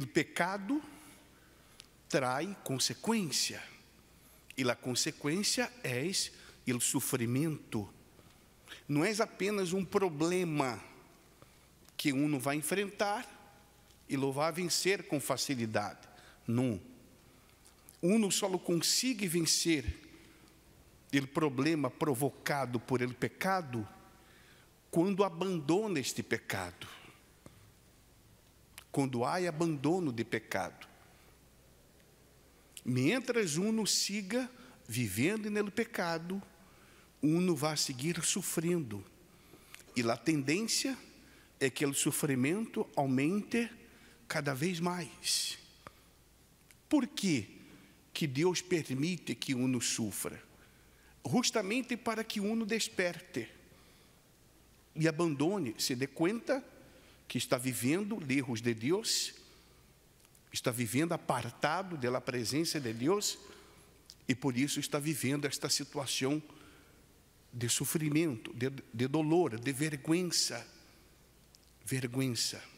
o pecado trai consequência. E a consequência é o sofrimento. Não é apenas um problema que não vai enfrentar e lo vai vencer com facilidade. Não. não só consegue vencer o problema provocado por ele pecado quando abandona este pecado quando há abandono de pecado. Mientras uno siga vivendo no pecado, uno vai seguir sofrendo. E a tendência é que o sofrimento aumente cada vez mais. Por quê? que Deus permite que uno sofra? Justamente para que uno desperte e abandone, se dê conta que está vivendo erros de Deus, está vivendo apartado da presença de Deus e por isso está vivendo esta situação de sofrimento, de, de dolor, de vergonha. Vergonha.